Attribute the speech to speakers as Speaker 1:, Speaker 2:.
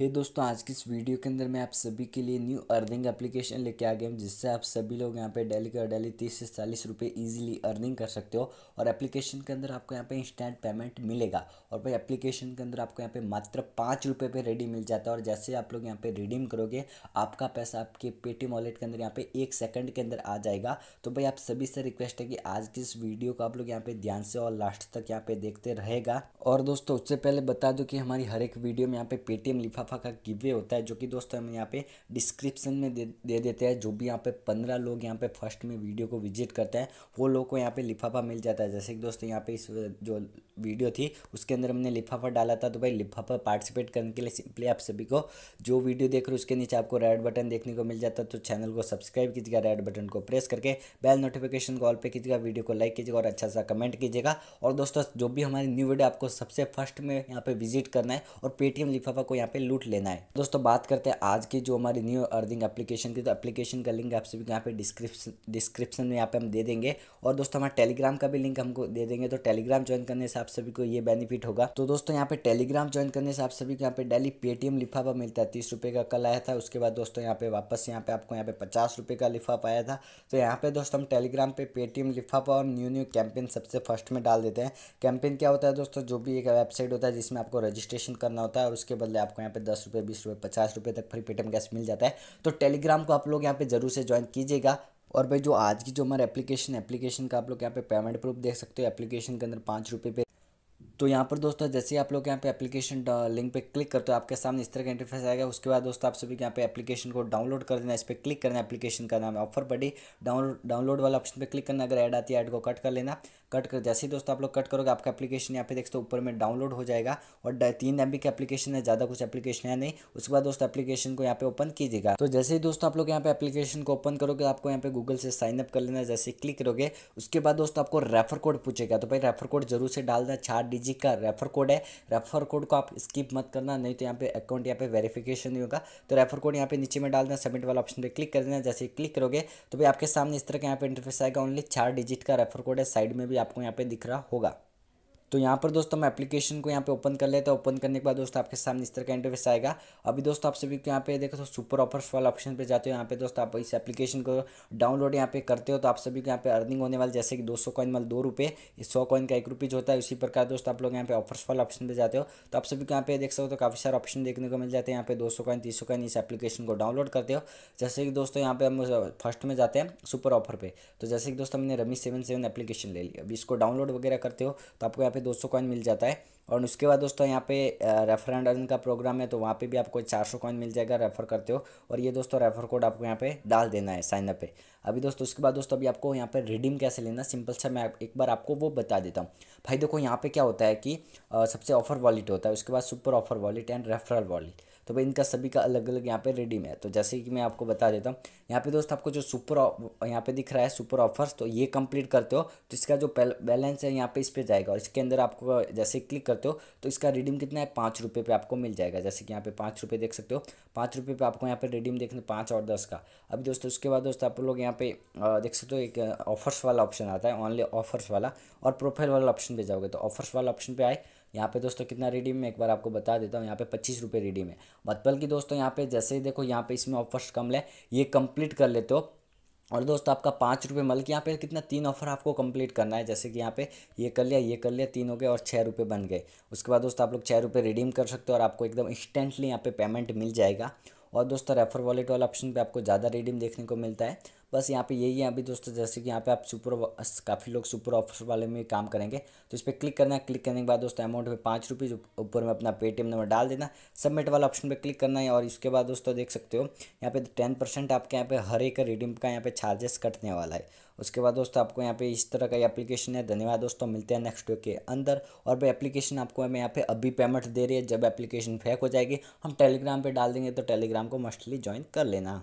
Speaker 1: हे hey दोस्तों आज की इस वीडियो के अंदर मैं आप सभी के लिए न्यू अर्निंग एप्लीकेशन लेके आ गया हूँ जिससे आप सभी लोग यहाँ पे डेली का डेली तीस से चालीस रुपये ईजिली अर्निंग कर सकते हो और एप्लीकेशन के अंदर आपको यहाँ पे इंस्टेंट पेमेंट मिलेगा और भाई एप्लीकेशन के अंदर आपको यहाँ पे मात्र पाँच रुपये पर रेडी मिल जाता है और जैसे आप लोग यहाँ पे रिडीम करोगे आपका पैसा आपके पेटीएम वॉलेट के अंदर यहाँ पे एक सेकंड के अंदर आ जाएगा तो भाई आप सभी से रिक्वेस्ट है कि आज की इस वीडियो को आप लोग यहाँ पे ध्यान से और लास्ट तक यहाँ पे देखते रहेगा और दोस्तों उससे पहले बता दो कि हमारी हर एक वीडियो में यहाँ पे पेटीएम लिफा मुनाफा का गिवे होता है जो कि दोस्तों हम यहाँ पे डिस्क्रिप्शन में दे, दे देते हैं जो भी यहाँ पे पंद्रह लोग यहाँ पे फर्स्ट में वीडियो को विजिट करते हैं वो लोग को यहाँ पे लिफाफा मिल जाता है जैसे कि दोस्तों यहाँ पे इस जो वीडियो थी उसके अंदर हमने लिफाफा डाला था तो भाई लिफाफा पार्टिसिपेट करने के लिए सिंपली आप सभी को जो वीडियो देख रहे हो उसके नीचे आपको रेड बटन देखने को मिल जाता तो चैनल को सब्सक्राइब कीजिएगा रेड बटन को प्रेस करके बेल नोटिफिकेशन कॉल पर कीजिएगा वीडियो को लाइक कीजिएगा और अच्छा सा कमेंट कीजिएगा और दोस्तों जो भी हमारी न्यू वीडियो आपको सबसे फर्स्ट में यहाँ पर विजिट करना है और पेटीएम लिफाफा को यहाँ पर लूट लेना है दोस्तों बात करते हैं आज की जो हमारी न्यू अर्निंग एप्लीकेशन की तो एप्लीकेशन का लिंक आप सभी को यहाँ पे डिस्क्रिप्शन डिस्क्रिप्शन में यहाँ पर हम दे देंगे और दोस्तों हमारे टेलीग्राम का भी लिंक हमको दे देंगे तो टेलीग्राम ज्वाइन करने से आप सभी को ये बेनिफिट होगा तो दोस्तों यहाँ पे टेलीग्राम ज्वाइन करने से आप सभी को यहाँ पे डेली पेटीएम लिफाफा मिलता है तीस रुपये का कल आया था उसके बाद दोस्तों यहाँ पे वापस यहाँ पे आपको यहाँ पे पचास रुपये का लिफाफा आया था तो यहाँ पे दोस्तों हम टेलीग्राम पे पेटीएम लिफाफा और न्यू न्यू कैंपेन सबसे फर्स्ट में डाल देते हैं कैंपेन क्या होता है दोस्तों जो भी एक वेबसाइट होता है जिसमें आपको रजिस्ट्रेशन करना होता है और उसके बदले आपको यहाँ पे दस रुपये बीस रुपये पचास रुपये तक फ्री पेटीएम कैश मिल जाता है तो टेलीग्राम को आप लोग यहाँ पे जरूर से ज्वाइन कीजिएगा और भाई जो आज की जो हमारे एप्लीकेशन एप्लीकेशन का आप लोग यहाँ पे पेमेंट प्रूफ देख सकते हो एप्लीकेशन के अंदर पाँच रुपये पे तो यहाँ पर दोस्तों जैसे ही आप लोग यहाँ पे एप्लीकेशन लिंक पे क्लिक करते हो आपके सामने इस तरह का इंटरफेस आएगा उसके बाद दोस्तों आप सभी यहाँ पे एप्लीकेशन को डाउनलोड कर देना इस पर क्लिक करना एप्लीकेशन का नाम है ऑफर बडी डाउनलोड डाउनलोड वाला ऑप्शन पे क्लिक करना अगर ऐड आती है ऐड को कट कर लेना कट कर जैसे ही दोस्तों आप लोग कट करोगे आपका एप्लीकेशन यहाँ पे देखते हो ऊपर में डाउनलोड हो जाएगा और तीन एम के एप्लीकेशन है ज़्यादा कुछ एप्लीकेशन है नहीं उसके बाद दोस्तों एप्लीकेशन को यहाँ पे ओपन कीजिएगा तो जैसे ही दोस्तों आप लोग यहाँ पे एप्लीकेशन को ओपन करोगे आपको यहाँ पे गूगल से साइन अप कर लेना जैसे क्लिक करोगे उसके बाद दोस्तों आपको रेफर कोड पूछेगा तो भाई रेफर कोड जरूर से डालना छाट डिजिट जी का रेफर कोड है रेफर कोड को आप स्किप मत करना नहीं तो यहाँ पे अकाउंट यहाँ पे वेरिफिकेशन नहीं होगा तो रेफर कोड यहाँ पे नीचे में डाल देना सबमिट वाला ऑप्शन पे क्लिक कर देना जैसे क्लिक करोगे तो भाई आपके सामने इस तरह का यहाँ पे इंटरफेस आएगा ओनली चार डिजिट का रेफर कोड है साइड में भी आपको यहाँ पे दिख रहा होगा तो यहाँ पर दोस्तों हम एप्लीकेशन को यहाँ पे ओपन कर लेते हैं ओपन करने के बाद दोस्तों आपके सामने इस तरह का इंटरफेस आएगा अभी दोस्तों आप सभी को यहाँ पे देखो तो सुपर ऑफर्स वाला ऑप्शन पे जाते हो यहाँ पे दोस्तों आप इस एप्लीकेशन को डाउनलोड यहाँ पे करते हो तो आप सभी को यहाँ पे अर्निंग होने वाले जैसे कि दो सौ कॉइन मतलब दो रुपये सौ कॉइन का एक रुपीज़ होता है उसी प्रकार दोस्तों आप लोग यहाँ पे ऑफर्स वाले ऑप्शन पर जाते हो तो आप सभी को यहाँ पे देख सकते हो काफ़ी सारे ऑप्शन देखने को मिल जाते हैं यहाँ पे दो सौ कॉइन तीस सौ कॉइन इस एप्लीकेशन को डाउनलोड करते हो जैसे कि दोस्तों यहाँ पे हम फर्स्ट में जाते हैं सुपर ऑफर पर तो जैसे कि दोस्तों हमने रमी सेवन सेवन एप्लीकेशन ले ली अभी इसको डाउनलोड वगैरह करते हो तो आपको यहाँ पे पे 200 कॉइन मिल जाता है और उसके बाद दोस्तों यहाँ पे रेफर एंड अर्न का प्रोग्राम है तो वहाँ पे भी आपको चार सौ कॉइन मिल जाएगा रेफर करते हो और ये दोस्तों रेफर कोड आपको यहाँ पे डाल देना है साइनअप पे अभी दोस्तों उसके बाद दोस्तों अभी आपको यहाँ पे रिडीम कैसे लेना सिंपल सा मैं एक बार आपको वो बता देता हूँ भाई देखो यहाँ पे क्या होता है कि आ, सबसे ऑफर वॉलेट होता है उसके बाद super offer wallet and referral wallet तो भाई इनका सभी का अलग अलग यहाँ पे रिडीम है तो जैसे कि मैं आपको बता देता हूँ यहाँ पे दोस्त आपको जो सुपर यहाँ पे दिख रहा है सुपर ऑफर्स तो ये कंप्लीट करते हो तो इसका जो बैलेंस है यहाँ पे इस पर जाएगा और इसके अंदर आपको जैसे क्लिक करते करते हो तो इसका रिडीम कितना है पाँच रुपये पर आपको मिल जाएगा जैसे कि यहाँ पे पाँच रुपये देख सकते हो पाँच रुपये पर आपको यहाँ पे रिडीम देखने पाँच और दस का अभी दोस्तों उसके बाद दोस्तों आप लोग यहाँ पे देख सकते हो एक ऑफर्स वाला ऑप्शन आता है ऑनली ऑफर्स वाला और प्रोफाइल वाला ऑप्शन पर जाओगे तो ऑफर्स वाला ऑप्शन पर आए यहाँ पे दोस्तों कितना रिडीम है एक बार आपको बता देता हूँ यहाँ पे पच्चीस रुपये रिडीम है बल्कि दोस्तों यहाँ पे जैसे ही देखो यहाँ पे इसमें ऑफर्स कम ले ये कंप्लीट कर लेते हो और दोस्तों आपका पाँच रुपये मतलब कि यहाँ पे कितना तीन ऑफर आपको कंप्लीट करना है जैसे कि यहाँ पे ये कर लिया ये कर लिया तीन हो गए और छः रुपये बन गए उसके बाद दोस्तों आप लोग छः रुपये रिडीम कर सकते हो और आपको एकदम इंस्टेंटली यहाँ पे पेमेंट मिल जाएगा और दोस्तों रेफर वॉलेट वाला ऑप्शन पे आपको ज़्यादा रिडीम देखने को मिलता है बस यहाँ पे यही है अभी दोस्तों जैसे कि यहाँ पे आप सुपर काफ़ी लोग सुपर ऑफर वाले में काम करेंगे तो इस पर क्लिक करना है क्लिक करने के बाद दोस्तों अमाउंट पे पाँच रुपीज़ ऊपर में अपना पेटीएम नंबर डाल देना सबमिट वाला ऑप्शन पे क्लिक करना है और इसके बाद दोस्तों देख सकते हो यहाँ पे टेन परसेंट आपके यहाँ पे हर एक रिडीम का यहाँ पे चार्जेस कटने वाला है उसके बाद दोस्तों आपको यहाँ पे इस तरह का एप्लीकेशन है धन्यवाद दोस्तों मिलते हैं नेक्स्ट वीक के अंदर और भाई एप्लीकेशन आपको हमें यहाँ पे अभी पेमेंट दे रही है जब एप्लीकेशन फेक हो जाएगी हम टेलीग्राम पर डाल देंगे तो टेलीग्राम को मस्टली ज्वाइन कर लेना